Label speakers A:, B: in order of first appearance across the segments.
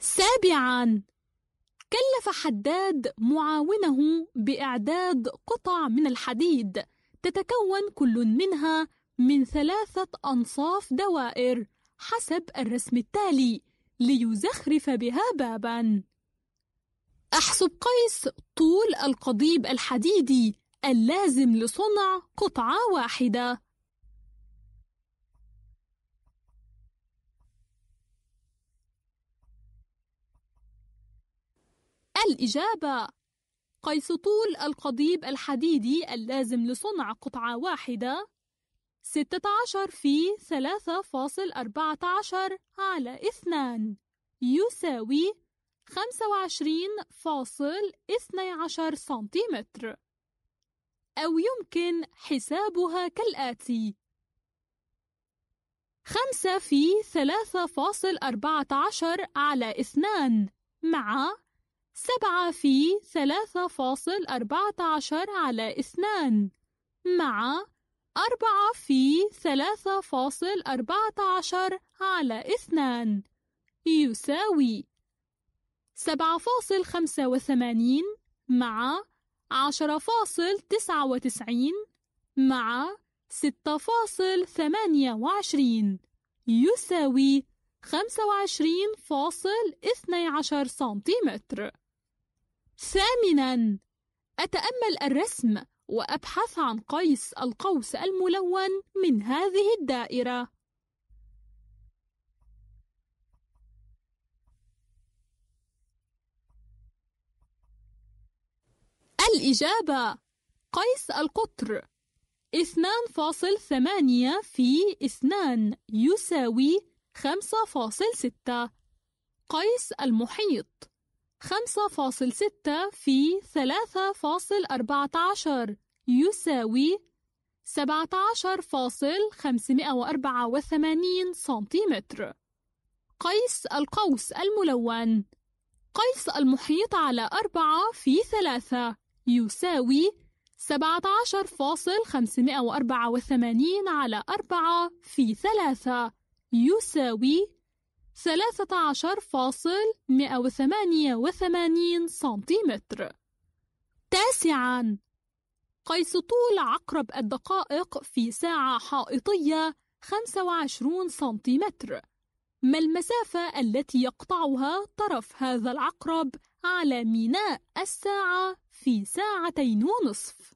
A: سابعاً كلف حداد معاونه بإعداد قطع من الحديد تتكون كل منها من ثلاثة أنصاف دوائر حسب الرسم التالي ليزخرف بها بابا احسب قيس طول القضيب الحديدي اللازم لصنع قطعة واحدة الإجابة قيس طول القضيب الحديدي اللازم لصنع قطعة واحدة 16 في 3.14 على 2 يساوي 25.12 سنتيمتر أو يمكن حسابها كالآتي 5 في 3.14 على 2 مع سبعة في ثلاثة فاصل أربعة عشر على اثنان مع أربعة في ثلاثة فاصل أربعة عشر على اثنان يساوي سبعة فاصل خمسة وثمانين مع عشرة فاصل تسعة وتسعين مع ستة فاصل ثمانية وعشرين يساوي خمسة وعشرين فاصل اثني عشر سنتيمتر ثامناً أتأمل الرسم وأبحث عن قيس القوس الملون من هذه الدائرة الإجابة قيس القطر 2.8 في 2 يساوي 5.6 قيس المحيط 5.6 في 3.14 يساوي 17.584 سنتيمتر قيس القوس الملون قيس المحيط على 4 في 3 يساوي 17.584 على 4 في 3 يساوي 13188 سنتيمتر تاسعا قيس طول عقرب الدقائق في ساعة حائطية 25 سنتيمتر ما المسافة التي يقطعها طرف هذا العقرب على ميناء الساعة في ساعتين ونصف؟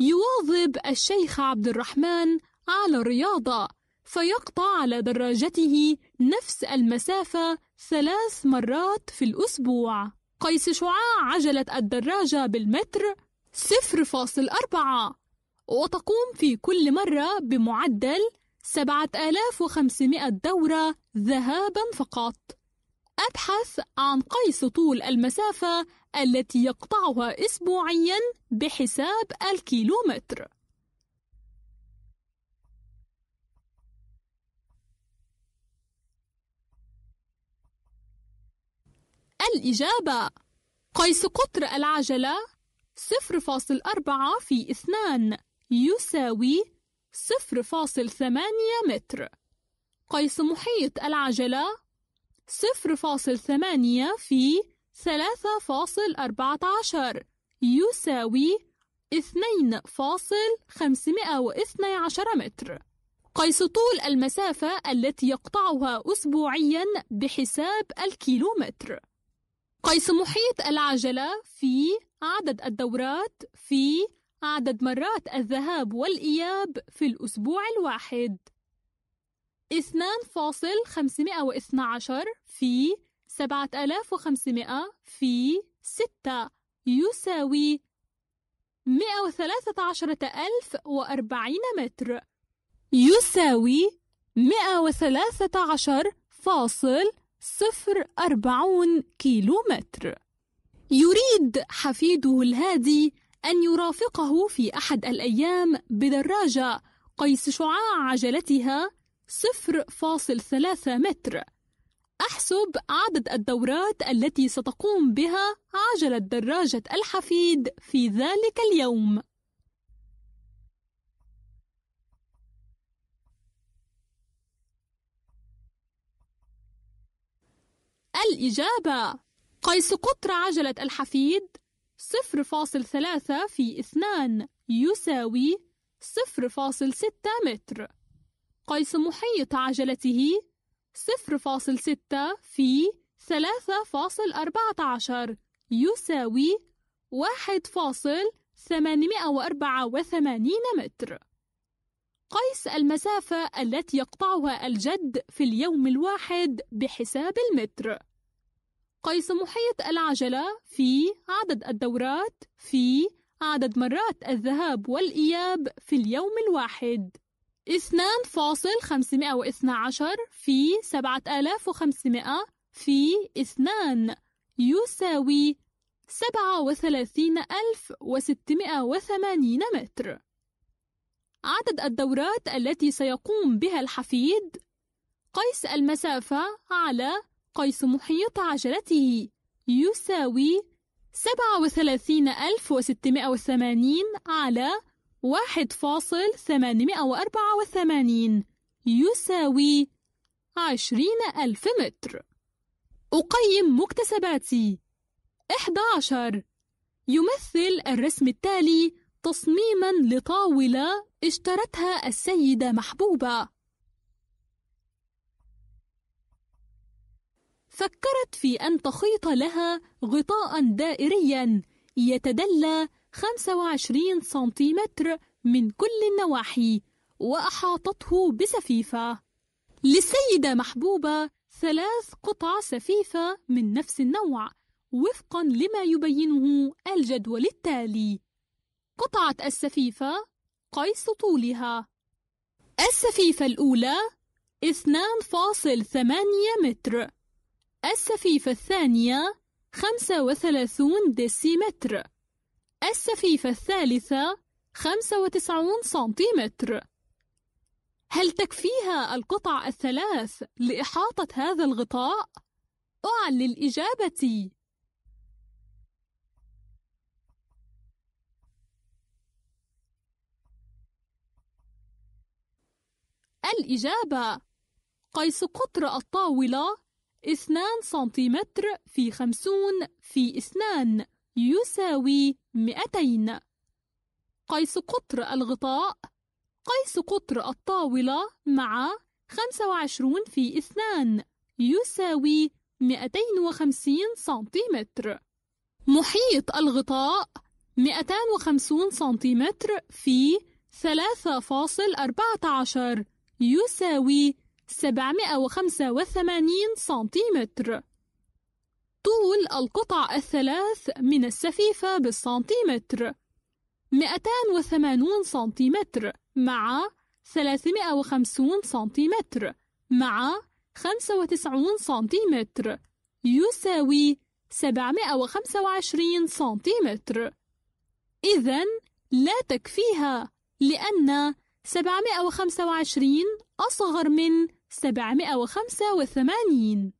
A: يواظب الشيخ عبد الرحمن على الرياضة فيقطع على دراجته نفس المسافة ثلاث مرات في الأسبوع قيس شعاع عجلة الدراجة بالمتر 0.4 وتقوم في كل مرة بمعدل 7500 دورة ذهابا فقط أبحث عن قيس طول المسافة التي يقطعها أسبوعيًا بحساب الكيلومتر. الإجابة قيس قطر العجلة 0.4 في 2 يساوي 0.8 متر قيس محيط العجلة صفر فاصل ثمانية في ثلاثة فاصل أربعة عشر يساوي اثنين فاصل خمسمائة واثني عشر متر قيس طول المسافة التي يقطعها أسبوعيا بحساب الكيلومتر قيس محيط العجلة في عدد الدورات في عدد مرات الذهاب والإياب في الأسبوع الواحد اثنان فاصل خمسمائة واثنا عشر في سبعة آلاف وخمسمائة في ستة يساوي مئة وثلاثة عشرة ألف وأربعين متر يساوي مئة وثلاثة عشر فاصل صفر أربعون كيلو متر يريد حفيده الهادي أن يرافقه في أحد الأيام بدراجة قيس شعاع عجلتها 0.3 متر أحسب عدد الدورات التي ستقوم بها عجلة دراجة الحفيد في ذلك اليوم الإجابة قيس قطر عجلة الحفيد 0.3 في 2 يساوي 0.6 متر قيس محيط عجلته 0.6 في 3.14 يساوي 1.884 متر قيس المسافة التي يقطعها الجد في اليوم الواحد بحساب المتر قيس محيط العجلة في عدد الدورات في عدد مرات الذهاب والإياب في اليوم الواحد اثنان فاصل خمسمائة واثنى عشر في سبعة آلاف وخمسمائة في اثنان يساوي سبعة وثلاثين ألف وستمائة وثمانين متر عدد الدورات التي سيقوم بها الحفيد قيس المسافة على قيس محيط عجلته يساوي سبعة وثلاثين ألف وستمائة وثمانين على واحد فاصل ثمانمائة وأربعة وثمانين يساوي عشرين ألف متر أقيم مكتسباتي إحدى عشر يمثل الرسم التالي تصميما لطاولة اشترتها السيدة محبوبة فكرت في أن تخيط لها غطاء دائريا يتدلى 25 سنتيمتر من كل النواحي وأحاطته بسفيفة للسيدة محبوبة ثلاث قطع سفيفة من نفس النوع وفقا لما يبينه الجدول التالي قطعة السفيفة قيس طولها السفيفة الأولى 2.8 متر السفيفة الثانية 35 ديسيمتر السفيفة الثالثة 95 سنتيمتر هل تكفيها القطع الثلاث لإحاطة هذا الغطاء؟ أعلل الإجابة الإجابة قيس قطر الطاولة 2 سنتيمتر في 50 في 2 يساوي 200 قيس قطر الغطاء قيس قطر الطاولة مع 25 في 2 يساوي 250 سنتيمتر محيط الغطاء 250 سنتيمتر في 3.14 يساوي 785 سنتيمتر طول القطع الثلاث من السفيفة بالسنتيمتر 280 سنتيمتر مع 350 سنتيمتر مع 95 سنتيمتر يساوي 725 سنتيمتر إذا لا تكفيها لأن 725 أصغر من 785